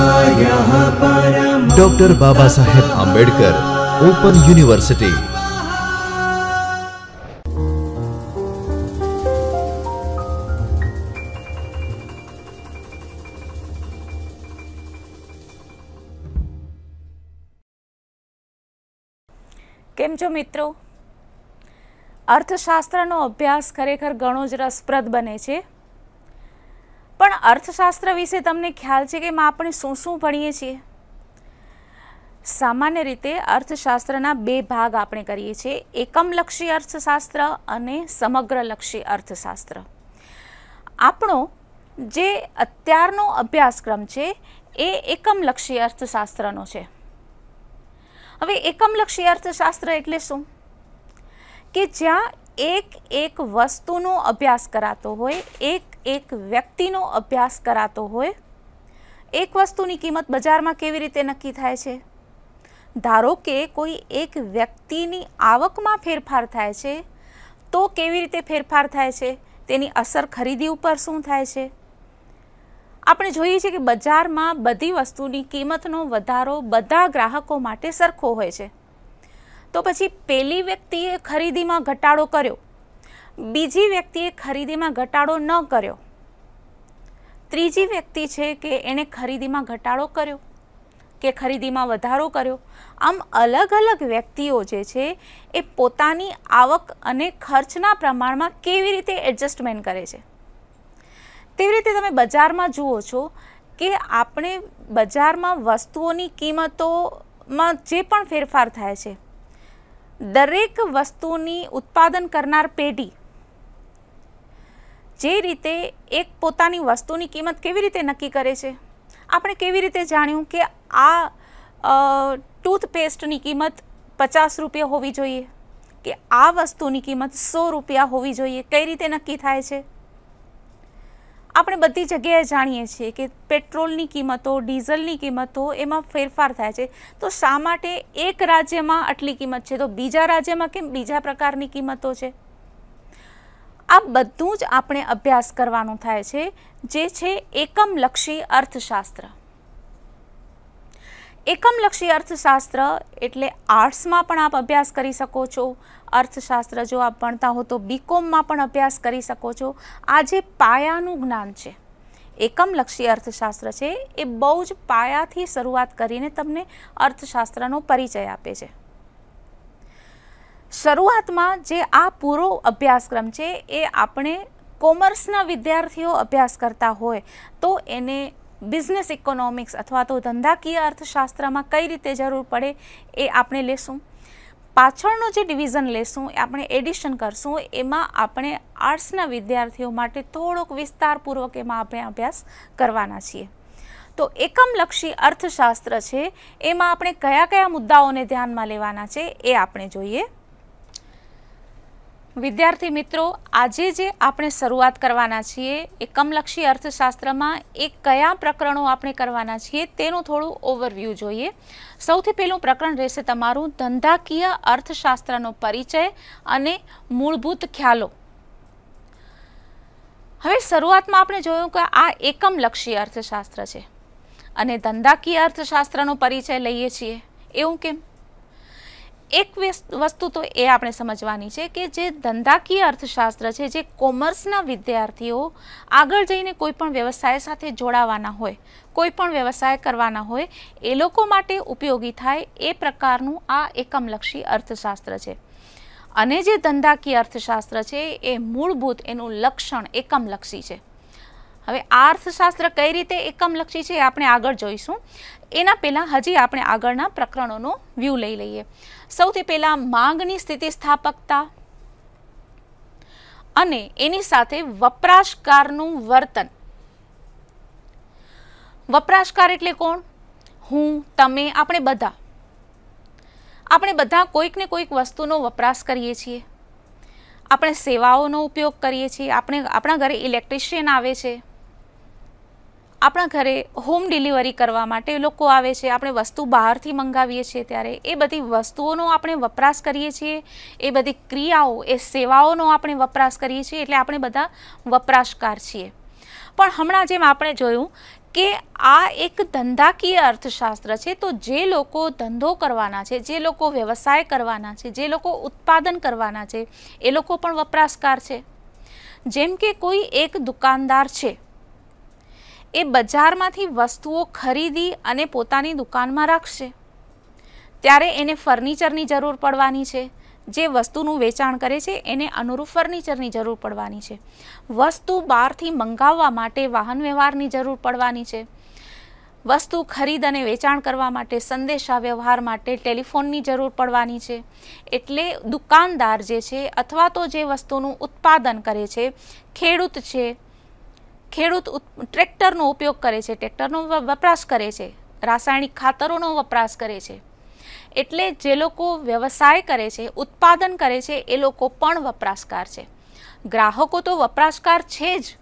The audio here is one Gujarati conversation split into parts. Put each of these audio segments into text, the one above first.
ડોક્ટર બાબા સાહેબ આંબેડકર ઓપન યુનિવર્સિટી કેમ છો મિત્રો અર્થશાસ્ત્રનો અભ્યાસ ખરેખર ઘણો જ રસપ્રદ બને છે પણ અર્થશાસ્ત્ર વિશે તમને ખ્યાલ છે કે એમાં આપણે શું શું ભણીએ છીએ સામાન્ય રીતે અર્થશાસ્ત્રના બે ભાગ આપણે કરીએ છીએ એકમલક્ષી અર્થશાસ્ત્ર અને સમગ્રલક્ષી અર્થશાસ્ત્ર આપણો જે અત્યારનો અભ્યાસક્રમ છે એ એકમલક્ષી અર્થશાસ્ત્રનો છે હવે એકમલક્ષી અર્થશાસ્ત્ર એટલે શું કે જ્યાં એક એક વસ્તુનો અભ્યાસ કરાતો હોય એક એક વ્યક્તિનો અભ્યાસ કરાતો હોય એક વસ્તુની કિંમત બજારમાં કેવી રીતે નક્કી થાય છે ધારો કે કોઈ એક વ્યક્તિની આવકમાં ફેરફાર થાય છે તો કેવી રીતે ફેરફાર થાય છે તેની અસર ખરીદી ઉપર શું થાય છે આપણે જોઈએ છીએ કે બજારમાં બધી વસ્તુની કિંમતનો વધારો બધા ગ્રાહકો માટે સરખો હોય છે તો પછી પેલી વ્યક્તિએ ખરીદીમાં ઘટાડો કર્યો બીજી વ્યક્તિએ ખરીદીમાં ઘટાડો ન કર્યો ત્રીજી વ્યક્તિ છે કે એણે ખરીદીમાં ઘટાડો કર્યો કે ખરીદીમાં વધારો કર્યો આમ અલગ અલગ વ્યક્તિઓ જે છે એ પોતાની આવક અને ખર્ચના પ્રમાણમાં કેવી રીતે એડજસ્ટમેન્ટ કરે છે તેવી રીતે તમે બજારમાં જુઓ છો કે આપણે બજારમાં વસ્તુઓની કિંમતોમાં જે પણ ફેરફાર થાય છે દરેક વસ્તુની ઉત્પાદન કરનાર પેઢી જે રીતે એક પોતાની વસ્તુની કિંમત કેવી રીતે નક્કી કરે છે આપણે કેવી રીતે જાણ્યું કે આ ટૂથપેસ્ટની કિંમત પચાસ રૂપિયા હોવી જોઈએ કે આ વસ્તુની કિંમત સો રૂપિયા હોવી જોઈએ કઈ રીતે નક્કી થાય છે આપણે બધી જગ્યાએ જાણીએ છીએ કે પેટ્રોલની કિંમતો ડીઝલની કિંમતો એમાં ફેરફાર થાય છે તો શા માટે એક રાજ્યમાં આટલી કિંમત છે તો બીજા રાજ્યમાં કેમ બીજા પ્રકારની કિંમતો છે આ બધું જ આપણે અભ્યાસ કરવાનું થાય છે જે છે એકમલક્ષી અર્થશાસ્ત્ર એકમલક્ષી અર્થશાસ્ત્ર એટલે આર્ટ્સમાં પણ આપ અભ્યાસ કરી શકો છો અર્થશાસ્ત્ર જો આપ ભણતા હો તો બીકોમમાં પણ અભ્યાસ કરી શકો છો આ જે પાયાનું જ્ઞાન છે એકમલક્ષી અર્થશાસ્ત્ર છે એ બહુ જ પાયાથી શરૂઆત કરીને તમને અર્થશાસ્ત્રનો પરિચય આપે છે શરૂઆતમાં જે આ પૂરો અભ્યાસક્રમ છે એ આપણે કોમર્સના વિદ્યાર્થીઓ અભ્યાસ કરતા હોય તો એને બિઝનેસ ઇકોનોમિક્સ અથવા તો ધંધાકીય અર્થશાસ્ત્રમાં કઈ રીતે જરૂર પડે એ આપણે લેશું પાછળનું જે ડિવિઝન લેશું એ આપણે એડિશન કરશું એમાં આપણે આર્ટ્સના વિદ્યાર્થીઓ માટે થોડોક વિસ્તારપૂર્વક એમાં આપણે અભ્યાસ કરવાના છીએ તો એકમલક્ષી અર્થશાસ્ત્ર છે એમાં આપણે કયા કયા મુદ્દાઓને ધ્યાનમાં લેવાના છે એ આપણે જોઈએ વિદ્યાર્થી મિત્રો આજે જે આપણે શરૂઆત કરવાના છીએ એ કમલક્ષી અર્થશાસ્ત્રમાં એ કયા પ્રકરણો આપણે કરવાના છીએ તેનું થોડું ઓવરવ્યૂ જોઈએ સૌથી પહેલું પ્રકરણ રહેશે તમારું ધંધાકીય અર્થશાસ્ત્રનો પરિચય અને મૂળભૂત ખ્યાલો હવે શરૂઆતમાં આપણે જોયું કે આ એકમલક્ષી અર્થશાસ્ત્ર છે અને ધંધાકીય અર્થશાસ્ત્રનો પરિચય લઈએ છીએ એવું કેમ એક વસ્તુ તો એ આપણે સમજવાની છે કે જે ધંધાકીય અર્થશાસ્ત્ર છે જે કોમર્સના વિદ્યાર્થીઓ આગળ જઈને કોઈપણ વ્યવસાય સાથે જોડાવાના હોય કોઈ પણ વ્યવસાય કરવાના હોય એ લોકો માટે ઉપયોગી થાય એ પ્રકારનું આ એકમલક્ષી અર્થશાસ્ત્ર છે અને જે ધંધાકીય અર્થશાસ્ત્ર છે એ મૂળભૂત એનું લક્ષણ એકમલક્ષી છે હવે આ અર્થશાસ્ત્ર કઈ રીતે એકમલક્ષી છે એ આપણે આગળ જોઈશું એના પહેલાં હજી આપણે આગળના પ્રકરણોનો વ્યૂ લઈ લઈએ સૌથી પહેલાં માંગની સ્થિતિસ્થાપકતા અને એની સાથે વપરાશકારનું વર્તન વપરાશકાર એટલે કોણ હું તમે આપણે બધા આપણે બધા કોઈકને કોઈક વસ્તુનો વપરાશ કરીએ છીએ આપણે સેવાઓનો ઉપયોગ કરીએ છીએ આપણે આપણા ઘરે ઇલેક્ટ્રિશિયન આવે છે આપણા ઘરે હોમ ડિલિવરી કરવા માટે લોકો આવે છે આપણે વસ્તુ બહારથી મંગાવીએ છીએ ત્યારે એ બધી વસ્તુઓનો આપણે વપરાશ કરીએ છીએ એ બધી ક્રિયાઓ એ સેવાઓનો આપણે વપરાશ કરીએ છીએ એટલે આપણે બધા વપરાશકાર છીએ પણ હમણાં જેમ આપણે જોયું કે આ એક ધંધાકીય અર્થશાસ્ત્ર છે તો જે લોકો ધંધો કરવાના છે જે લોકો વ્યવસાય કરવાના છે જે લોકો ઉત્પાદન કરવાના છે એ લોકો પણ વપરાશકાર છે જેમ કે કોઈ એક દુકાનદાર છે એ બજારમાંથી વસ્તુઓ ખરીદી અને પોતાની દુકાનમાં રાખશે ત્યારે એને ફર્નિચરની જરૂર પડવાની છે જે વસ્તુનું વેચાણ કરે છે એને અનુરૂપ ફર્નિચરની જરૂર પડવાની છે વસ્તુ બહારથી મંગાવવા માટે વાહન વ્યવહારની જરૂર પડવાની છે વસ્તુ ખરીદ અને વેચાણ કરવા માટે સંદેશા વ્યવહાર માટે ટેલિફોનની જરૂર પડવાની છે એટલે દુકાનદાર જે છે અથવા તો જે વસ્તુનું ઉત્પાદન કરે છે ખેડૂત છે ખેડૂત ટ્રેક્ટરનો ઉપયોગ કરે છે ટ્રેક્ટરનો વપરાશ કરે છે રાસાયણિક ખાતરોનો વપરાશ કરે છે એટલે જે લોકો વ્યવસાય કરે છે ઉત્પાદન કરે છે એ લોકો પણ વપરાશકાર છે ગ્રાહકો તો વપરાશકાર છે જ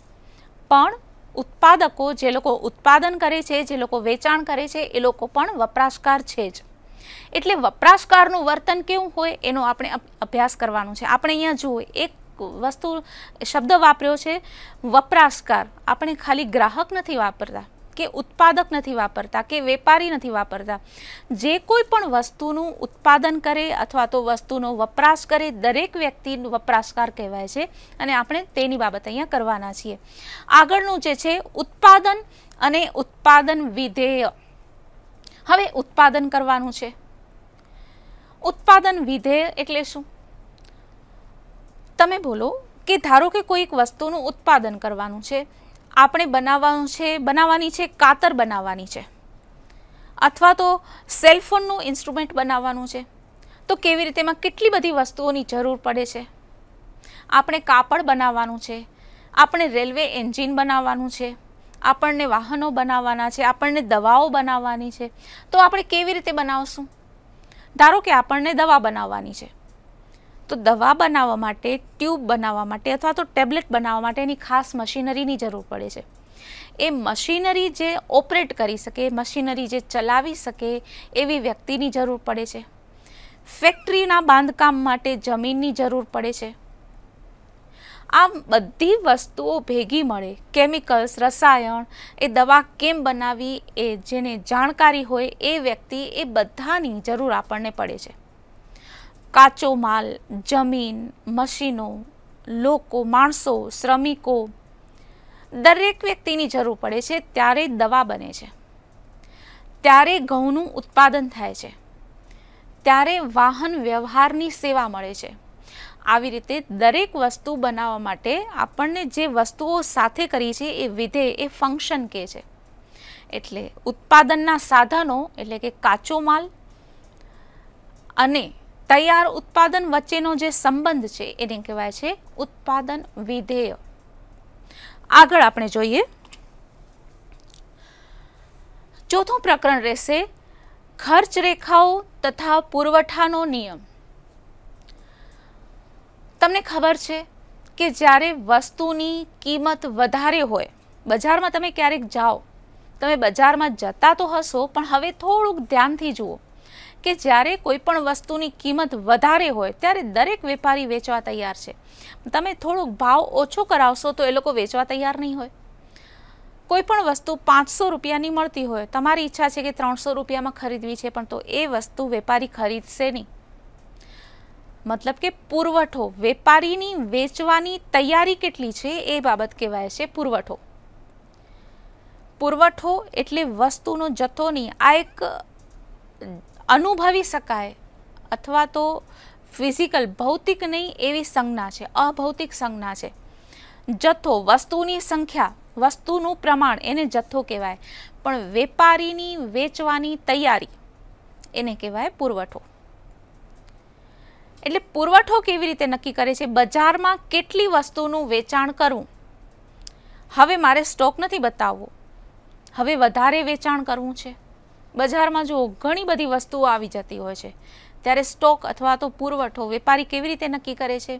પણ ઉત્પાદકો જે લોકો ઉત્પાદન કરે છે જે લોકો વેચાણ કરે છે એ લોકો પણ વપરાશકાર છે જ એટલે વપરાશકારનું વર્તન કેવું હોય એનો આપણે અભ્યાસ કરવાનું છે આપણે અહીંયા જુઓ એક વસ્તુ શબ્દ વાપર્યો છે વપરાશકાર આપણે ખાલી ગ્રાહક નથી વાપરતા કે ઉત્પાદક નથી વાપરતા કે વેપારી નથી વાપરતા જે કોઈ પણ વસ્તુનું ઉત્પાદન કરે અથવા તો વસ્તુનો વપરાશ કરે દરેક વ્યક્તિ વપરાશકાર કહેવાય છે અને આપણે તેની બાબત અહીંયા કરવાના છીએ આગળનું જે છે ઉત્પાદન અને ઉત્પાદન વિધેય હવે ઉત્પાદન કરવાનું છે ઉત્પાદન વિધેય એટલે શું તમે બોલો કે ધારો કે કોઈક વસ્તુનું ઉત્પાદન કરવાનું છે આપણે બનાવવાનું છે બનાવવાની છે કાતર બનાવવાની છે અથવા તો સેલફોનનું ઇન્સ્ટ્રુમેન્ટ બનાવવાનું છે તો કેવી રીતે એમાં કેટલી બધી વસ્તુઓની જરૂર પડે છે આપણે કાપડ બનાવવાનું છે આપણે રેલવે એન્જિન બનાવવાનું છે આપણને વાહનો બનાવવાના છે આપણને દવાઓ બનાવવાની છે તો આપણે કેવી રીતે બનાવશું ધારો કે આપણને દવા બનાવવાની છે તો દવા બનાવવા માટે ટ્યુબ બનાવવા માટે અથવા તો ટેબ્લેટ બનાવવા માટે એની ખાસ મશીનરીની જરૂર પડે છે એ મશીનરી જે ઓપરેટ કરી શકે મશીનરી જે ચલાવી શકે એવી વ્યક્તિની જરૂર પડે છે ફેક્ટરીના બાંધકામ માટે જમીનની જરૂર પડે છે આમ બધી વસ્તુઓ ભેગી મળે કેમિકલ્સ રસાયણ એ દવા કેમ બનાવી એ જેને જાણકારી હોય એ વ્યક્તિ એ બધાની જરૂર આપણને પડે છે કાચો માલ જમીન મશીનો લોકો માણસો શ્રમિકો દરેક વ્યક્તિની જરૂર પડે છે ત્યારે દવા બને છે ત્યારે ઘઉંનું ઉત્પાદન થાય છે ત્યારે વાહન વ્યવહારની સેવા મળે છે આવી રીતે દરેક વસ્તુ બનાવવા માટે આપણને જે વસ્તુઓ સાથે કરી છે એ વિધે એ ફંક્શન કે છે એટલે ઉત્પાદનના સાધનો એટલે કે કાચો માલ અને તૈયાર ઉત્પાદન વચ્ચેનો જે સંબંધ છે એને કહેવાય છે ઉત્પાદન વિધેય આગળ આપણે જોઈએ ચોથું પ્રકરણ રહેશે ખર્ચ રેખાઓ તથા પુરવઠાનો નિયમ તમને ખબર છે કે જ્યારે વસ્તુની કિંમત વધારે હોય બજારમાં તમે ક્યારેક જાઓ તમે બજારમાં જતા તો હશો પણ હવે થોડુંક ધ્યાનથી જુઓ કે જ્યારે કોઈ પણ વસ્તુની કિંમત વધારે હોય ત્યારે દરેક વેપારી વેચવા તૈયાર છે તમે થોડોક ભાવ ઓછો કરાવશો તો એ લોકો વેચવા તૈયાર નહીં હોય કોઈ પણ વસ્તુ પાંચસો રૂપિયાની મળતી હોય તમારી ઈચ્છા છે કે ત્રણસો રૂપિયામાં ખરીદવી છે પણ તો એ વસ્તુ વેપારી ખરીદશે નહીં મતલબ કે પુરવઠો વેપારીની વેચવાની તૈયારી કેટલી છે એ બાબત કહેવાય છે પુરવઠો પુરવઠો એટલે વસ્તુનો જથ્થો નહીં આ એક અનુભવી શકાય અથવા તો ફિઝિકલ ભૌતિક નહીં એવી સંજ્ઞા છે અભૌતિક સંજ્ઞા છે જથ્થો વસ્તુની સંખ્યા વસ્તુનું પ્રમાણ એને જથ્થો કહેવાય પણ વેપારીની વેચવાની તૈયારી એને કહેવાય પુરવઠો એટલે પુરવઠો કેવી રીતે નક્કી કરે છે બજારમાં કેટલી વસ્તુનું વેચાણ કરવું હવે મારે સ્ટોક નથી બતાવવો હવે વધારે વેચાણ કરવું છે બજારમાં જો ઘણી બધી વસ્તુઓ આવી જતી હોય છે ત્યારે સ્ટોક અથવા તો પુરવઠો વેપારી કેવી રીતે નક્કી કરે છે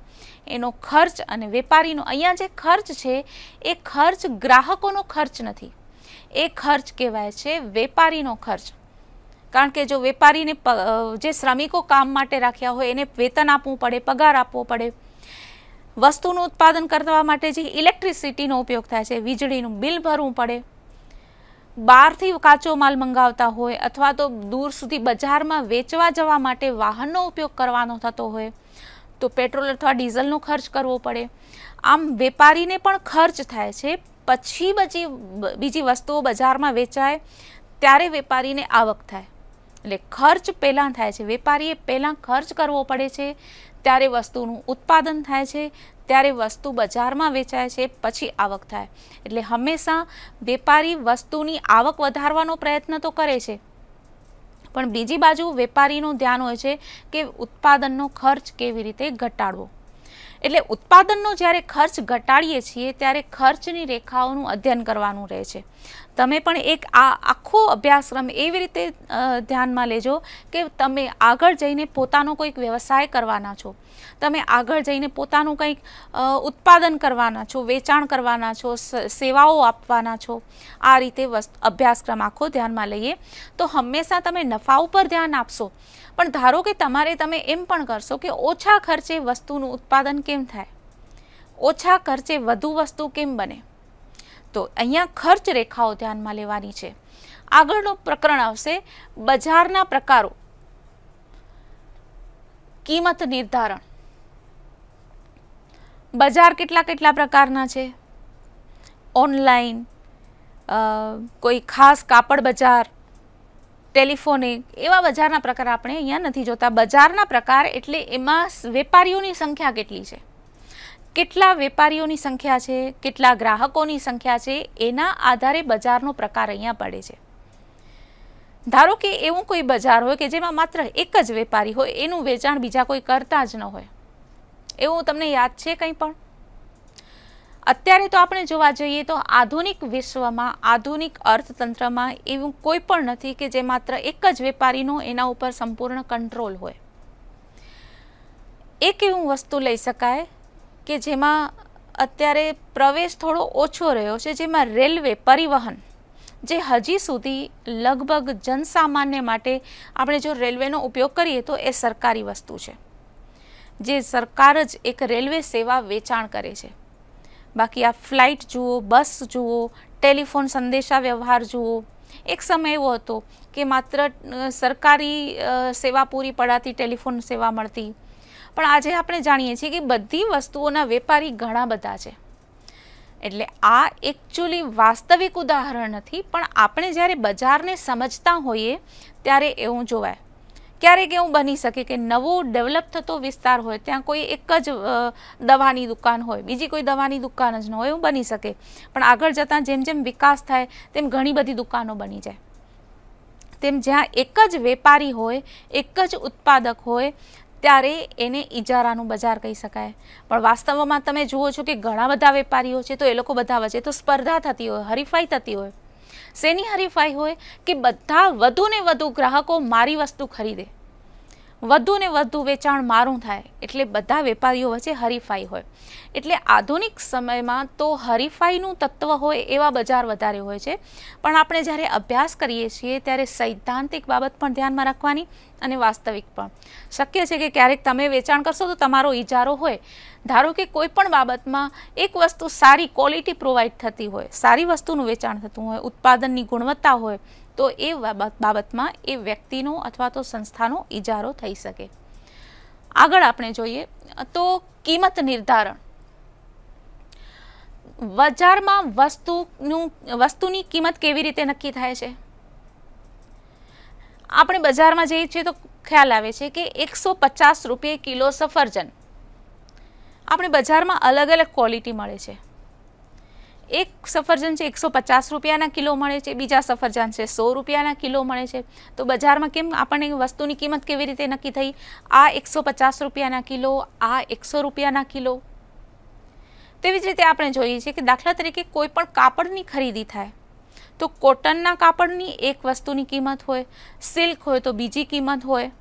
એનો ખર્ચ અને વેપારીનો અહીંયા જે ખર્ચ છે એ ખર્ચ ગ્રાહકોનો ખર્ચ નથી એ ખર્ચ કહેવાય છે વેપારીનો ખર્ચ કારણ કે જો વેપારીને જે શ્રમિકો કામ માટે રાખ્યા હોય એને વેતન આપવું પડે પગાર આપવો પડે વસ્તુનું ઉત્પાદન કરવા માટે જે ઇલેક્ટ્રિસિટીનો ઉપયોગ થાય છે વીજળીનું બિલ ભરવું પડે બહારથી કાચો માલ મંગાવતા હોય અથવા તો દૂર સુધી બજારમાં વેચવા જવા માટે વાહનનો ઉપયોગ કરવાનો થતો હોય તો પેટ્રોલ અથવા ડીઝલનો ખર્ચ કરવો પડે આમ વેપારીને પણ ખર્ચ થાય છે પછી બચી બીજી વસ્તુઓ બજારમાં વેચાય ત્યારે વેપારીને આવક થાય એટલે ખર્ચ પહેલાં થાય છે વેપારીએ પહેલાં ખર્ચ કરવો પડે છે ત્યારે વસ્તુનું ઉત્પાદન થાય છે ત્યારે વસ્તુ બજારમાં વેચાય છે પછી આવક થાય એટલે હંમેશા વેપારી વસ્તુની આવક વધારવાનો પ્રયત્ન તો કરે છે પણ બીજી બાજુ વેપારીનું ધ્યાન હોય છે કે ઉત્પાદનનો ખર્ચ કેવી રીતે ઘટાડવો એટલે ઉત્પાદનનો જ્યારે ખર્ચ ઘટાડીએ છીએ ત્યારે ખર્ચની રેખાઓનું અધ્યયન કરવાનું રહે છે તમે પણ એક આ આખો અભ્યાસક્રમ એવી રીતે ધ્યાનમાં લેજો કે તમે આગળ જઈને પોતાનો કોઈક વ્યવસાય કરવાના છો તમે આગળ જઈને પોતાનું કંઈક ઉત્પાદન કરવાના છો વેચાણ કરવાના છો સેવાઓ આપવાના છો આ રીતે અભ્યાસક્રમ આખો ધ્યાનમાં લઈએ તો હંમેશા તમે નફા ઉપર ધ્યાન આપશો પણ ધારો કે તમારે તમે એમ પણ કરશો કે ઓછા ખર્ચે વસ્તુનું ઉત્પાદન કેમ થાય ઓછા ખર્ચે વધુ વસ્તુ કેમ બને તો અહીંયા ખર્ચ રેખાઓ ધ્યાનમાં લેવાની છે આગળનું પ્રકરણ આવશે બજારના પ્રકારો કિંમત નિર્ધારણ બજાર કેટલા કેટલા પ્રકારના છે ઓનલાઈન કોઈ ખાસ કાપડ બજાર ટેલિફોનિક એવા બજારના પ્રકાર આપણે અહીંયા નથી જોતા બજારના પ્રકાર એટલે એમાં વેપારીઓની સંખ્યા કેટલી છે કેટલા વેપારીઓની સંખ્યા છે કેટલા ગ્રાહકોની સંખ્યા છે એના આધારે બજારનો પ્રકાર અહીંયા પડે છે ધારો કે એવું કોઈ બજાર હોય કે જેમાં માત્ર એક જ વેપારી હોય એનું વેચાણ બીજા કોઈ કરતા જ ન હોય એવું તમને યાદ છે કંઈ પણ અત્યારે તો આપણે જોવા જઈએ તો આધુનિક વિશ્વમાં આધુનિક અર્થતંત્રમાં એવું કોઈ પણ નથી કે જે માત્ર એક જ વેપારીનો એના ઉપર સંપૂર્ણ કંટ્રોલ હોય એક એવું વસ્તુ લઈ શકાય કે જેમાં અત્યારે પ્રવેશ થોડો ઓછો રહ્યો છે જેમાં રેલવે પરિવહન જે હજી સુધી લગભગ જનસામાન્ય માટે આપણે જો રેલવેનો ઉપયોગ કરીએ તો એ સરકારી વસ્તુ છે જે સરકાર જ એક રેલવે સેવા વેચાણ કરે છે બાકી આ ફ્લાઇટ જુઓ બસ જુઓ ટેલિફોન સંદેશા વ્યવહાર જુઓ એક સમય એવો હતો કે માત્ર સરકારી સેવા પૂરી પડાતી ટેલિફોન સેવા મળતી પણ આજે આપણે જાણીએ છીએ કે બધી વસ્તુઓના વેપારી ઘણા બધા છે એટલે આ એકચ્યુઅલી વાસ્તવિક ઉદાહરણ નથી પણ આપણે જ્યારે બજારને સમજતા હોઈએ ત્યારે એવું જોવાય ક્યારેક એવું બની શકે કે નવો ડેવલપ થતો વિસ્તાર હોય ત્યાં કોઈ એક જ દવાની દુકાન હોય બીજી કોઈ દવાની દુકાન જ ન હોય એવું બની શકે પણ આગળ જતાં જેમ જેમ વિકાસ થાય તેમ ઘણી બધી દુકાનો બની જાય તેમ જ્યાં એક જ વેપારી હોય એક જ ઉત્પાદક હોય ત્યારે એને ઇજારાનું બજાર કહી શકાય પણ વાસ્તવમાં તમે જુઓ છો કે ઘણા બધા વેપારીઓ છે તો એ લોકો બધા વચ્ચે તો સ્પર્ધા થતી હોય હરીફાઈ થતી હોય શેની હરીફાઈ હોય કે બધા વધુને વધુ ગ્રાહકો મારી વસ્તુ ખરીદે વધુ ને વધુ વેચાણ મારું થાય એટલે બધા વેપારીઓ વચ્ચે હરીફાઈ હોય એટલે આધુનિક સમયમાં તો હરીફાઈનું તત્વ હોય એવા બજાર વધારે હોય છે પણ આપણે જ્યારે અભ્યાસ કરીએ છીએ ત્યારે સૈદ્ધાંતિક બાબત પણ ધ્યાનમાં રાખવાની અને વાસ્તવિક પણ શક્ય છે કે ક્યારેક તમે વેચાણ કરશો તો તમારો ઇજારો હોય ધારો કે કોઈ પણ બાબતમાં એક વસ્તુ સારી ક્વોલિટી પ્રોવાઈડ થતી હોય સારી વસ્તુનું વેચાણ થતું હોય ઉત્પાદનની ગુણવત્તા હોય તો એ બાબતમાં એ વ્યક્તિનો અથવા તો સંસ્થાનો ઇજારો થઈ શકે આગળ આપણે જોઈએ તો કિંમત નિર્ધારણ બજારમાં વસ્તુનું વસ્તુની કિંમત કેવી રીતે નક્કી થાય છે આપણે બજારમાં જઈએ છીએ તો ખ્યાલ આવે છે કે એકસો પચાસ રૂપિયે કિલો સફરજન આપણે બજારમાં અલગ અલગ ક્વોલિટી મળે છે એક સફરજન છે એકસો પચાસ રૂપિયાના કિલો મળે છે બીજા સફરજન છે સો રૂપિયાના કિલો મળે છે તો બજારમાં કેમ આપણને વસ્તુની કિંમત કેવી રીતે નક્કી થઈ આ એકસો પચાસ રૂપિયાના કિલો આ એકસો રૂપિયાના કિલો તેવી જ રીતે આપણે જોઈએ છીએ કે દાખલા તરીકે કોઈ પણ કાપડની ખરીદી થાય તો કોટનના કાપડની એક વસ્તુની કિંમત હોય સિલ્ક હોય તો બીજી કિંમત હોય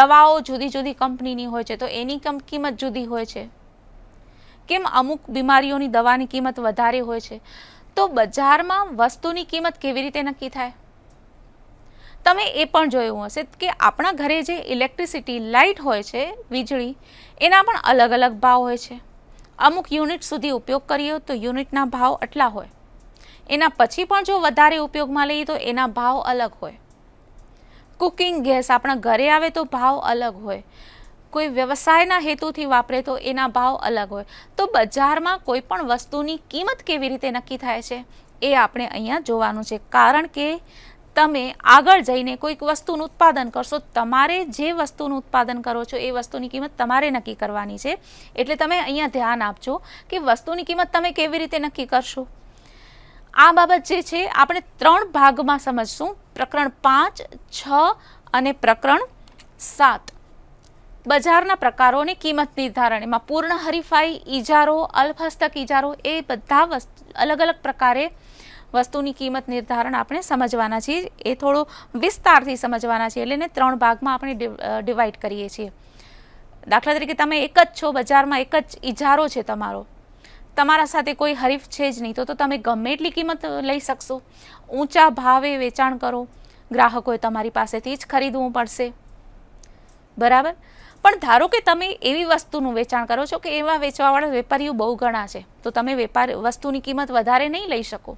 દવાઓ જુદી જુદી કંપનીની હોય છે તો એની કિંમત જુદી હોય છે કેમ અમુક બીમારીઓની દવાની કિંમત વધારે હોય છે તો બજારમાં વસ્તુની કિંમત કેવી રીતે નક્કી થાય તમે એ પણ જોયું હશે કે આપણા ઘરે જે ઇલેક્ટ્રિસિટી લાઇટ હોય છે વીજળી એના પણ અલગ અલગ ભાવ હોય છે અમુક યુનિટ સુધી ઉપયોગ કરીએ તો યુનિટના ભાવ આટલા હોય એના પછી પણ જો વધારે ઉપયોગમાં લઈએ તો એના ભાવ અલગ હોય કુકિંગ ગેસ આપણા ઘરે આવે તો ભાવ અલગ હોય કોઈ વ્યવસાયના હેતુથી વાપરે તો એના ભાવ અલગ હોય તો બજારમાં કોઈ પણ વસ્તુની કિંમત કેવી રીતે નક્કી થાય છે એ આપણે અહીંયા જોવાનું છે કારણ કે તમે આગળ જઈને કોઈક વસ્તુનું ઉત્પાદન કરશો તમારે જે વસ્તુનું ઉત્પાદન કરો છો એ વસ્તુની કિંમત તમારે નક્કી કરવાની છે એટલે તમે અહીંયા ધ્યાન આપજો કે વસ્તુની કિંમત તમે કેવી રીતે નક્કી કરશો આ બાબત જે છે આપણે ત્રણ ભાગમાં સમજશું પ્રકરણ પાંચ છ અને પ્રકરણ સાત બજારના પ્રકારોની કિંમત નિર્ધારણ એમાં પૂર્ણ હરીફાઈ ઇજારો અલ્પહસ્તક ઇજારો એ બધા અલગ અલગ પ્રકારે વસ્તુની કિંમત નિર્ધારણ આપણે સમજવાના છીએ એ થોડો વિસ્તારથી સમજવાના છીએ એટલે એને ત્રણ ભાગમાં આપણે ડિવાઈડ કરીએ છીએ દાખલા તરીકે તમે એક જ છો બજારમાં એક જ ઇજારો છે તમારો તમારા સાથે કોઈ હરીફ છે જ નહીં તો તો તમે ગમે એટલી કિંમત લઈ શકશો ઊંચા ભાવે વેચાણ કરો ગ્રાહકોએ તમારી પાસેથી જ ખરીદવું પડશે બરાબર પણ ધારો કે તમે એવી વસ્તુનું વેચાણ કરો છો કે એવા વેચવાવાળા વેપારીઓ બહુ ઘણા છે તો તમે વેપાર વસ્તુની કિંમત વધારે નહીં લઈ શકો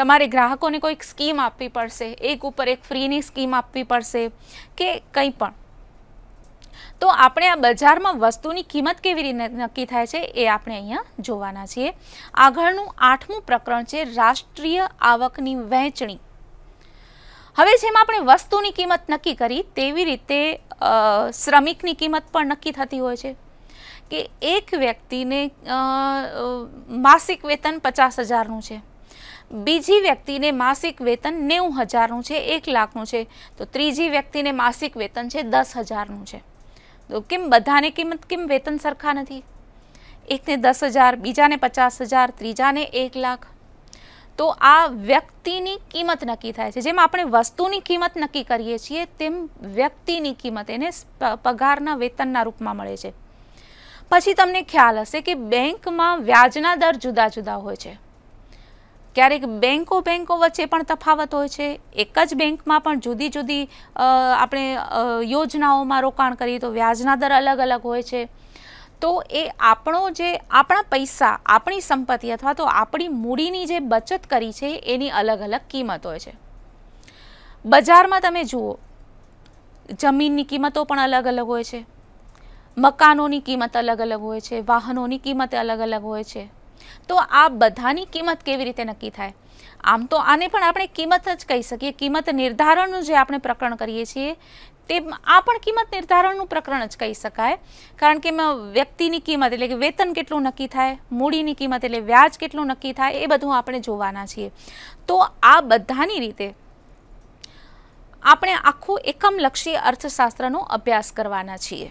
તમારે ગ્રાહકોને કોઈક સ્કીમ આપવી પડશે એક ઉપર એક ફ્રીની સ્કીમ આપવી પડશે કે કંઈ પણ તો આપણે આ બજારમાં વસ્તુની કિંમત કેવી રીતે નક્કી થાય છે એ આપણે અહીંયા જોવાના છીએ આગળનું આઠમું પ્રકરણ છે રાષ્ટ્રીય આવકની વહેંચણી હવે જેમ આપણે વસ્તુની કિંમત નક્કી કરી તેવી રીતે શ્રમિક ની કિંમત પર નક્કી થતી હોય છે કે એક વ્યક્તિને માસિક વેતન 50000 નું છે બીજી વ્યક્તિને માસિક વેતન 90000 નું છે 1 લાખ નું છે તો ત્રીજી વ્યક્તિને માસિક વેતન છે 10000 નું છે તો કેમ બધાની કિંમત કેમ વેતન સરખા નથી એકને 10000 બીજાને 50000 ત્રીજાને 1 લાખ તો આ વ્યક્તિની કિંમત નક્કી થાય છે જેમ આપણે વસ્તુની કિંમત નક્કી કરીએ છીએ તેમ વ્યક્તિની કિંમત એને પગારના વેતનના રૂપમાં મળે છે પછી તમને ખ્યાલ હશે કે બેંકમાં વ્યાજના દર જુદા જુદા હોય છે ક્યારેક બેન્કો બેન્કો વચ્ચે પણ તફાવત હોય છે એક જ બેંકમાં પણ જુદી જુદી આપણે યોજનાઓમાં રોકાણ કરીએ તો વ્યાજના દર અલગ અલગ હોય છે તો એ આપણો જે આપણા પૈસા આપણી સંપત્તિ અથવા તો આપણી મૂડીની જે બચત કરી છે એની અલગ અલગ કિંમત હોય છે બજારમાં તમે જુઓ જમીનની કિંમતો પણ અલગ અલગ હોય છે મકાનોની કિંમત અલગ અલગ હોય છે વાહનોની કિંમત અલગ અલગ હોય છે તો આ બધાની કિંમત કેવી રીતે નક્કી થાય આમ તો આને પણ આપણે કિંમત જ કહી શકીએ કિંમત નિર્ધારણનું જે આપણે પ્રકરણ કરીએ છીએ તે આ પણ કિંમત નિર્ધારણનું પ્રકરણ જ કહી શકાય કારણ કે એમાં વ્યક્તિની કિંમત એટલે કે વેતન કેટલું નક્કી થાય મૂડીની કિંમત એટલે વ્યાજ કેટલું નક્કી થાય એ બધું આપણે જોવાના છીએ તો આ બધાની રીતે આપણે આખું એકમલક્ષી અર્થશાસ્ત્રનો અભ્યાસ કરવાના છીએ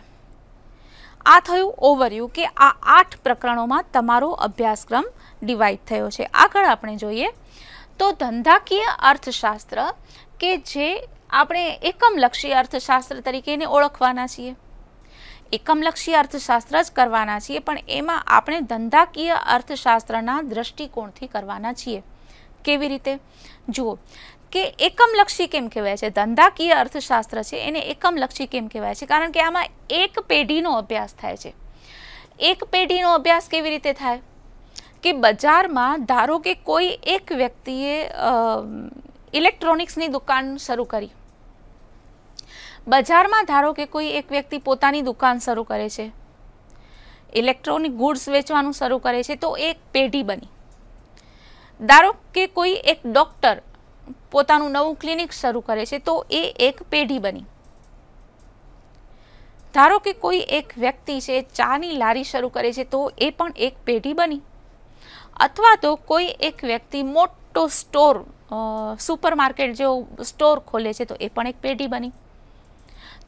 આ થયું ઓવરવ્યૂ કે આ આઠ પ્રકરણોમાં તમારો અભ્યાસક્રમ ડિવાઈડ થયો છે આગળ આપણે જોઈએ તો ધંધાકીય અર્થશાસ્ત્ર કે જે આપણે એકમ લક્ષી અર્થશાસ્ત્ર તરીકેને ઓળખવાના છે એકમ લક્ષી અર્થશાસ્ત્ર જ કરવાના છે પણ એમાં આપણે ધંધાકીય અર્થશાસ્ત્રના દ્રષ્ટિકોણથી કરવાના છે કેવી રીતે જુઓ કે એકમ લક્ષી કેમ કહેવાય છે ધંધાકીય અર્થશાસ્ત્ર છે એને એકમ લક્ષી કેમ કહેવાય છે કારણ કે આમાં એક પેઢીનો અભ્યાસ થાય છે એક પેઢીનો અભ્યાસ કેવી રીતે થાય કે બજારમાં ધારો કે કોઈ એક વ્યક્તિ એ ઇલેક્ટ્રોનિક્સ ની દુકાન શરૂ કરી બજારમાં ધારો કે કોઈ એક વ્યક્તિ પોતાની દુકાન શરૂ કરે છે ઇલેક્ટ્રોનિક ગુડ્સ વેચવાનું શરૂ કરે છે તો એક પેઢી બની ધારો કે કોઈ એક ડૉક્ટર પોતાનું નવું ક્લિનિક શરૂ કરે છે તો એ એક પેઢી બની ધારો કે કોઈ એક વ્યક્તિ છે ચાની લારી શરૂ કરે છે તો એ પણ એક પેઢી બની અથવા તો કોઈ એક વ્યક્તિ મોટો સ્ટોર સુપરમાર્કેટ જેવો સ્ટોર ખોલે છે તો એ પણ એક પેઢી બની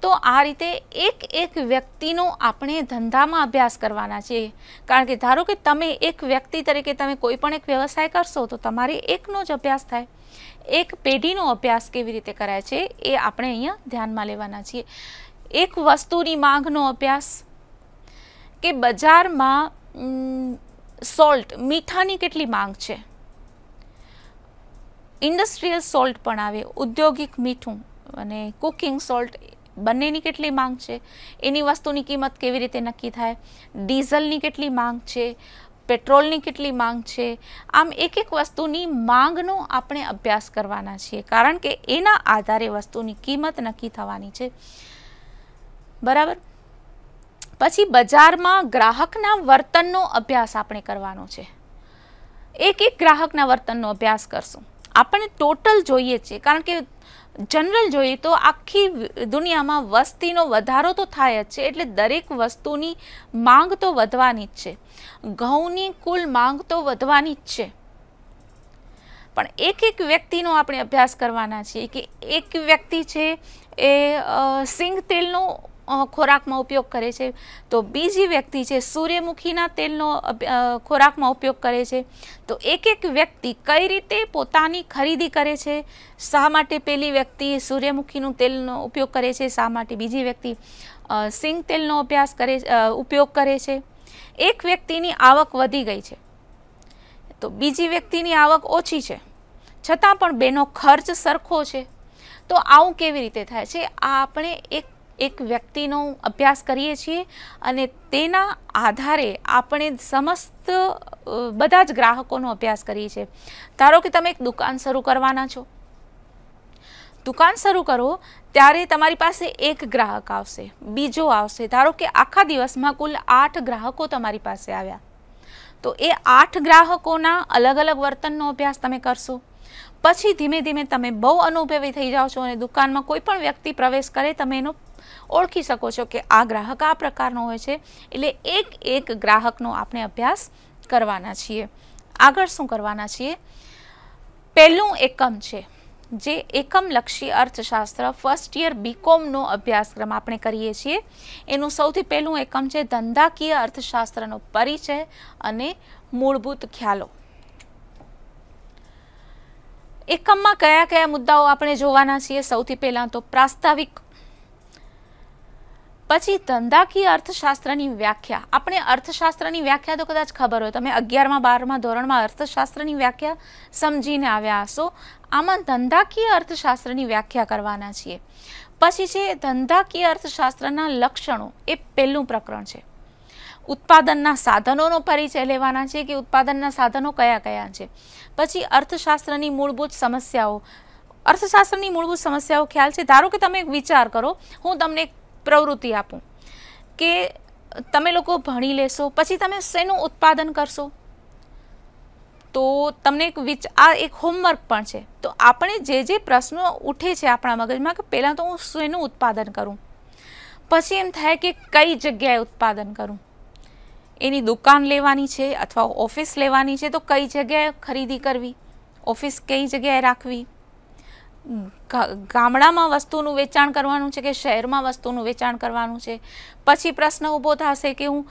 તો આ રીતે એક એક વ્યક્તિનો આપણે ધંધામાં અભ્યાસ કરવાના છે કારણ કે ધારો કે તમે એક વ્યક્તિ તરીકે તમે કોઈ પણ એક વ્યવસાય કરશો તો તમારે એકનો જ અભ્યાસ થાય એક પેઢીનો અભ્યાસ કેવી રીતે કરાય છે એ આપણે અહીંયા ધ્યાનમાં લેવાના છીએ એક વસ્તુની માંગનો અભ્યાસ કે બજારમાં સોલ્ટ મીઠાની કેટલી માંગ છે ઇન્ડસ્ટ્રીયલ સોલ્ટ પણ આવે ઉદ્યોગિક મીઠું અને કુકિંગ સોલ્ટ બંનેની કેટલી માંગ છે એની વસ્તુની કિંમત કેવી રીતે નક્કી થાય ડીઝલની કેટલી માંગ છે પેટ્રોલની કેટલી માંગ છે આમ એક એક વસ્તુની માંગનો આપણે અભ્યાસ કરવાના છીએ કારણ કે એના આધારે વસ્તુની કિંમત નક્કી થવાની છે બરાબર પછી બજારમાં ગ્રાહકના વર્તનનો અભ્યાસ આપણે કરવાનો છે એક એક ગ્રાહકના વર્તનનો અભ્યાસ કરશું આપણને ટોટલ જોઈએ છે કારણ કે જનરલ જોઈએ તો આખી દુનિયામાં વસ્તીનો વધારો તો થાય જ છે એટલે દરેક વસ્તુની માંગ તો વધવાની જ છે ઘઉંની કુલ માંગ તો વધવાની જ છે પણ એક એક વ્યક્તિનો આપણે અભ્યાસ કરવાના છીએ કે એક વ્યક્તિ છે એ સિંગ તેલનો ખોરાકમાં ઉપયોગ કરે છે તો બીજી વ્યક્તિ છે સૂર્યમુખીના તેલનો ખોરાકમાં ઉપયોગ કરે છે તો એક એક વ્યક્તિ કઈ રીતે પોતાની ખરીદી કરે છે શા માટે પેલી વ્યક્તિ સૂર્યમુખીનું તેલનો ઉપયોગ કરે છે શા માટે બીજી વ્યક્તિ સિંગ તેલનો અભ્યાસ કરે ઉપયોગ કરે છે એક વ્યક્તિની આવક વધી ગઈ છે તો બીજી વ્યક્તિની આવક ઓછી છે છતાં પણ બેનો ખર્ચ સરખો છે તો આવું કેવી રીતે થાય છે આ આપણે એક એક વ્યક્તિનો અભ્યાસ કરીએ છીએ અને તેના આધારે આપણે સમસ્ત બધા જ ગ્રાહકોનો અભ્યાસ કરીએ છીએ ધારો કે તમે એક દુકાન શરૂ કરવાના છો દુકાન શરૂ કરો ત્યારે તમારી પાસે એક ગ્રાહક આવશે બીજો આવશે ધારો કે આખા દિવસમાં કુલ આઠ ગ્રાહકો તમારી પાસે આવ્યા તો એ આઠ ગ્રાહકોના અલગ અલગ વર્તનનો અભ્યાસ તમે કરશો પછી ધીમે ધીમે તમે બહુ અનુભવી થઈ જાઓ છો અને દુકાનમાં કોઈ પણ વ્યક્તિ પ્રવેશ કરે તમે એનો ઓળખી શકો છો કે આ ગ્રાહક આ પ્રકારનો હોય છે એટલે એક એક ગ્રાહકનો આપણે અભ્યાસ કરવાના છીએ આગળ શું કરવાના છીએ પહેલું એકમ છે જે એકમલક્ષી અર્થશાસ્ત્ર ફર્સ્ટ યર બીકોમનો અભ્યાસક્રમ આપણે કરીએ છીએ એનું સૌથી પહેલું એકમ છે ધંધાકીય અર્થશાસ્ત્રનો પરિચય અને મૂળભૂત ખ્યાલો એકમમાં કયા કયા મુદ્દાઓ આપણે જોવાના છીએ સૌથી પહેલાં તો પ્રાસ્તાવિક પછી ધંધાકીય અર્થશાસ્ત્રની વ્યાખ્યા આપણે અર્થશાસ્ત્રની વ્યાખ્યા તો કદાચ ખબર હોય તમે અગિયારમાં બારમાં ધોરણમાં અર્થશાસ્ત્રની વ્યાખ્યા સમજીને આવ્યા હશો આમાં ધંધાકીય અર્થશાસ્ત્રની વ્યાખ્યા કરવાના છીએ પછી છે ધંધાકીય અર્થશાસ્ત્રના લક્ષણો એ પહેલું પ્રકરણ છે ઉત્પાદનના સાધનોનો પરિચય લેવાના છે કે ઉત્પાદનના સાધનો કયા કયા છે પછી અર્થશાસ્ત્રની મૂળભૂત સમસ્યાઓ અર્થશાસ્ત્રની મૂળભૂત સમસ્યાઓ ખ્યાલ છે ધારો કે તમે એક વિચાર કરો હું તમને પ્રવૃત્તિ આપું કે તમે લોકો ભણી લેશો પછી તમે શેનું ઉત્પાદન કરશો તો તમને એક વિચ આ એક હોમવર્ક પણ છે તો આપણે જે જે પ્રશ્નો ઉઠે છે આપણા મગજમાં કે પહેલાં તો હું શેનું ઉત્પાદન કરું પછી એમ થાય કે કઈ જગ્યાએ ઉત્પાદન કરું એની દુકાન લેવાની છે અથવા ઓફિસ લેવાની છે તો કઈ જગ્યાએ ખરીદી કરવી ઓફિસ કઈ જગ્યાએ રાખવી ગામડામાં વસ્તુનું વેચાણ કરવાનું છે કે શહેરમાં વસ્તુનું વેચાણ કરવાનું છે પછી પ્રશ્ન ઊભો થશે કે હું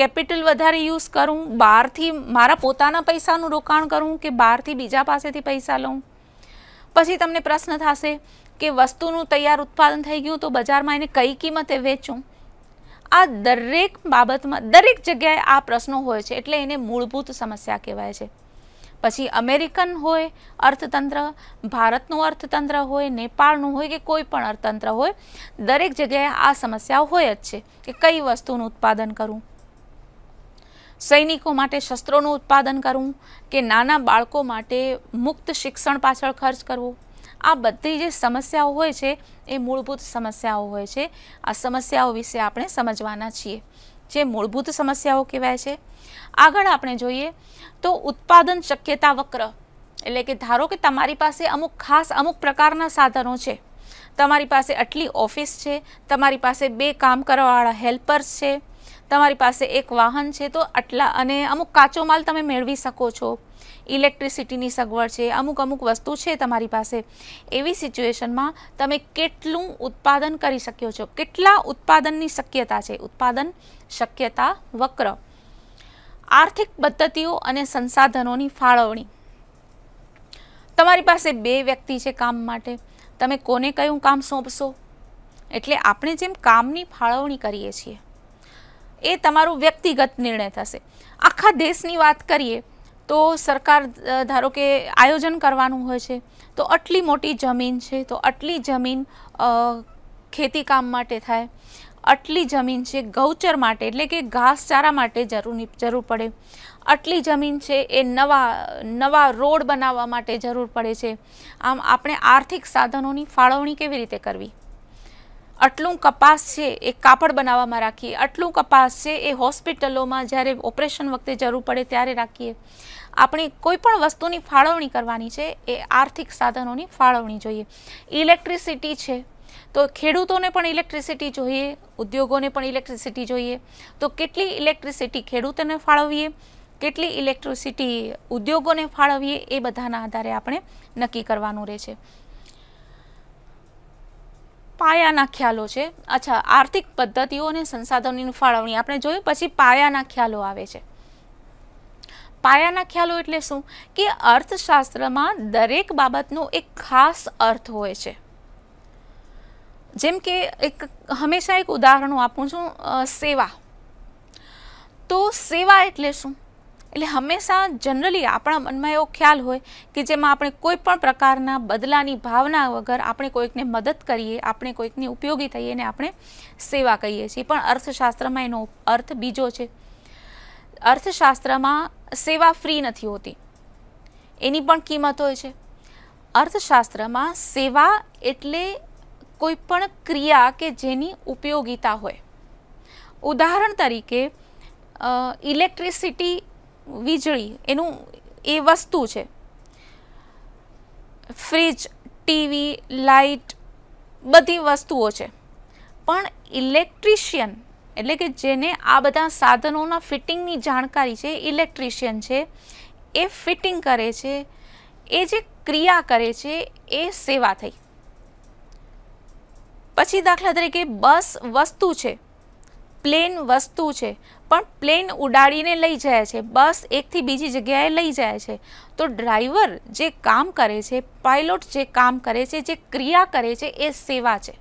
કેપિટલ વધારે યુઝ કરું બહારથી મારા પોતાના પૈસાનું રોકાણ કરું કે બહારથી બીજા પાસેથી પૈસા લઉં પછી તમને પ્રશ્ન થશે કે વસ્તુનું તૈયાર ઉત્પાદન થઈ ગયું તો બજારમાં એને કઈ કિંમતે વેચું આ દરેક બાબતમાં દરેક જગ્યાએ આ પ્રશ્નો હોય છે એટલે એને મૂળભૂત સમસ્યા કહેવાય છે પછી અમેરિકન હોય અર્થતંત્ર ભારતનું અર્થતંત્ર હોય નેપાળનું હોય કે કોઈ પણ અર્થતંત્ર હોય દરેક જગ્યાએ આ સમસ્યાઓ હોય જ છે કે કઈ વસ્તુનું ઉત્પાદન કરવું સૈનિકો માટે શસ્ત્રોનું ઉત્પાદન કરવું કે નાના બાળકો માટે મુક્ત શિક્ષણ પાછળ ખર્ચ કરવો આ બધી જે સમસ્યાઓ હોય છે એ મૂળભૂત સમસ્યાઓ હોય છે આ સમસ્યાઓ વિશે આપણે સમજવાના છીએ જે મૂળભૂત સમસ્યાઓ કહેવાય છે આગળ આપણે જોઈએ તો ઉત્પાદન શક્યતા વક્ર એટલે કે ધારો કે તમારી પાસે અમુક ખાસ અમુક પ્રકારના સાધનો છે તમારી પાસે આટલી ઓફિસ છે તમારી પાસે બે કામ કરવાવાળા હેલ્પર્સ છે તમારી પાસે એક વાહન છે તો આટલા અને અમુક કાચો માલ તમે મેળવી શકો છો ઇલેક્ટ્રિસિટીની સગવડ છે અમુક અમુક વસ્તુ છે તમારી પાસે એવી સિચ્યુએશનમાં તમે કેટલું ઉત્પાદન કરી શક્યો છો કેટલા ઉત્પાદનની શક્યતા છે ઉત્પાદન શક્યતા વક્ર આર્થિક પદ્ધતિઓ અને સંસાધનોની ફાળવણી તમારી પાસે બે વ્યક્તિ છે કામ માટે તમે કોને કયું કામ સોંપશો એટલે આપણે જેમ કામની ફાળવણી કરીએ છીએ એ તમારું વ્યક્તિગત નિર્ણય થશે આખા દેશની વાત કરીએ તો સરકાર ધારો કે આયોજન કરવાનું હોય છે તો આટલી મોટી જમીન છે તો આટલી જમીન ખેતી કામ માટે થાય આટલી જમીન છે ગૌચર માટે એટલે કે ઘાસચારા માટે જરૂરની જરૂર પડે આટલી જમીન છે એ નવા નવા રોડ બનાવવા માટે જરૂર પડે છે આમ આપણે આર્થિક સાધનોની ફાળવણી કેવી રીતે કરવી આટલું કપાસ છે એ કાપડ બનાવવામાં રાખીએ આટલું કપાસ છે એ હોસ્પિટલોમાં જ્યારે ઓપરેશન વખતે જરૂર પડે ત્યારે રાખીએ આપણે કોઈ પણ વસ્તુની ફાળવણી કરવાની છે એ આર્થિક સાધનોની ફાળવણી જોઈએ ઇલેક્ટ્રિસિટી છે તો ખેડૂતોને પણ ઇલેક્ટ્રિસિટી જોઈએ ઉદ્યોગોને પણ ઇલેક્ટ્રિસિટી જોઈએ તો કેટલી ઇલેક્ટ્રિસિટી ખેડૂતોને ફાળવીએ કેટલી ઇલેક્ટ્રિસિટી ઉદ્યોગોને ફાળવીએ એ બધાના આધારે આપણે નક્કી કરવાનું રહેશે પાયાના ખ્યાલો છે અચ્છા આર્થિક પદ્ધતિઓ અને સંસાધનોની ફાળવણી આપણે જોયું પછી પાયાના ખ્યાલો આવે છે પાયાના ખ્યાલો એટલે શું કે અર્થશાસ્ત્રમાં દરેક બાબતનો એક ખાસ અર્થ હોય છે જેમ કે એક હંમેશા એક ઉદાહરણ હું આપું છું સેવા તો સેવા એટલે શું એટલે હંમેશા જનરલી આપણા મનમાં એવો ખ્યાલ હોય કે જેમાં આપણે કોઈ પણ પ્રકારના બદલાની ભાવના વગર આપણે કોઈકને મદદ કરીએ આપણે કોઈકની ઉપયોગી થઈએ અને આપણે સેવા કહીએ છીએ પણ અર્થશાસ્ત્રમાં એનો અર્થ બીજો છે અર્થશાસ્ત્રમાં સેવા ફ્રી નથી હોતી એની પણ કિંમત હોય છે અર્થશાસ્ત્રમાં સેવા એટલે કોઈ પણ ક્રિયા કે જેની ઉપયોગિતા હોય ઉદાહરણ તરીકે ઇલેક્ટ્રિસિટી વીજળી એનું એ વસ્તુ છે ફ્રિજ ટીવી લાઇટ બધી વસ્તુઓ છે પણ ઇલેક્ટ્રિશિયન એટલે કે જેને આ બધા સાધનોના ફિટિંગની જાણકારી છે ઇલેક્ટ્રિશિયન છે એ ફિટિંગ કરે છે એ જે ક્રિયા કરે છે એ સેવા થઈ પછી દાખલા તરીકે બસ વસ્તુ છે પ્લેન વસ્તુ છે પણ પ્લેન ઉડાડીને લઈ જાય છે બસ એકથી બીજી જગ્યાએ લઈ જાય છે તો ડ્રાઈવર જે કામ કરે છે પાયલોટ જે કામ કરે છે જે ક્રિયા કરે છે એ સેવા છે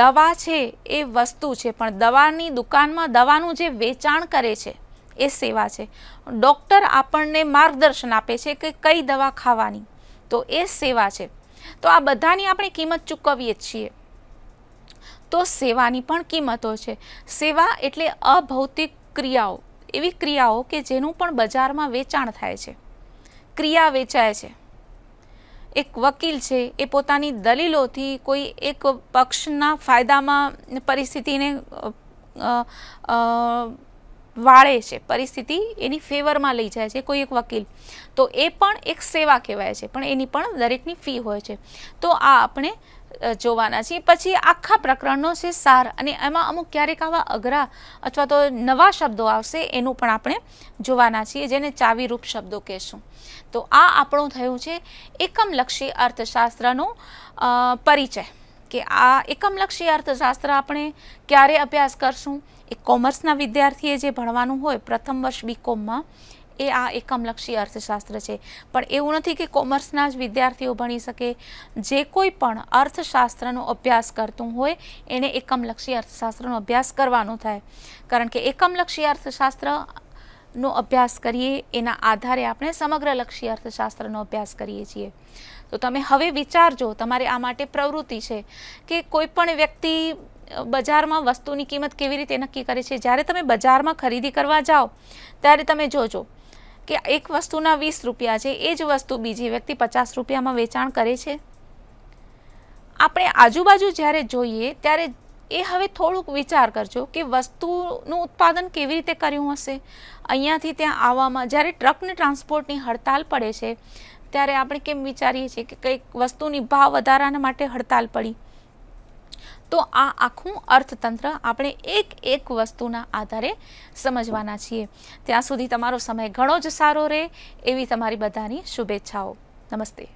દવા છે એ વસ્તુ છે પણ દવાની દુકાનમાં દવાનું જે વેચાણ કરે છે એ સેવા છે ડૉક્ટર આપણને માર્ગદર્શન આપે છે કે કઈ દવા ખાવાની તો એ સેવા છે તો આ બધાની આપણે કિંમત ચૂકવીએ છીએ તો સેવાની પણ કિંમતો છે સેવા એટલે અભૌતિક ક્રિયાઓ એવી ક્રિયાઓ કે જેનું પણ બજારમાં વેચાણ થાય છે ક્રિયા વેચાય છે એક વકીલ છે એ પોતાની દલીલોથી કોઈ એક પક્ષના ફાયદામાં પરિસ્થિતિને વાળે છે પરિસ્થિતિ એની ફેવરમાં લઈ જાય છે કોઈ એક વકીલ તો એ પણ એક સેવા કહેવાય છે પણ એની પણ દરેકની ફી હોય છે તો આ આપણે જોવાના છીએ પછી આખા પ્રકરણનો છે સાર અને એમાં અમુક ક્યારેક આવા અઘરા અથવા તો નવા શબ્દો આવશે એનું પણ આપણે જોવાના છીએ જેને ચાવીરૂપ શબ્દો કહેશું તો આ આપણું થયું છે એકમલક્ષી અર્થશાસ્ત્રનો પરિચય કે આ એકમલક્ષી અર્થશાસ્ત્ર આપણે ક્યારે અભ્યાસ કરશું એ કોમર્સના વિદ્યાર્થીએ જે ભણવાનું હોય પ્રથમ વર્ષ બીકોમમાં એ આ એકમલક્ષી અર્થશાસ્ત્ર છે પણ એવું નથી કે કોમર્સના જ વિદ્યાર્થીઓ ભણી શકે જે કોઈ પણ અર્થશાસ્ત્રનો અભ્યાસ કરતું હોય એને એકમલક્ષી અર્થશાસ્ત્રનો અભ્યાસ કરવાનો થાય કારણ કે એકમલક્ષી અર્થશાસ્ત્ર નો અભ્યાસ કરીએ એના આધારે આપણે સમગ્રલક્ષી અર્થશાસ્ત્રનો અભ્યાસ કરીએ છીએ તો તમે હવે વિચારજો તમારે આ માટે પ્રવૃત્તિ છે કે કોઈ પણ વ્યક્તિ બજારમાં વસ્તુની કિંમત કેવી રીતે નક્કી કરે છે જ્યારે તમે બજારમાં ખરીદી કરવા જાઓ ત્યારે તમે જોજો કે એક વસ્તુના વીસ રૂપિયા છે એ જ વસ્તુ બીજી વ્યક્તિ પચાસ રૂપિયામાં વેચાણ કરે છે આપણે આજુબાજુ જ્યારે જોઈએ ત્યારે એ હવે થોડુંક વિચાર કરજો કે વસ્તુનું ઉત્પાદન કેવી રીતે કર્યું હશે અહીંયાથી ત્યાં આવવામાં જ્યારે ટ્રકને ટ્રાન્સપોર્ટની હડતાલ પડે છે ત્યારે આપણે કેમ વિચારીએ છીએ કે કંઈક વસ્તુની ભાવ વધારાના માટે હડતાલ પડી તો આ આખું અર્થતંત્ર આપણે એક એક વસ્તુના આધારે સમજવાના છીએ ત્યાં સુધી તમારો સમય ઘણો જ સારો રહે એવી તમારી બધાની શુભેચ્છાઓ નમસ્તે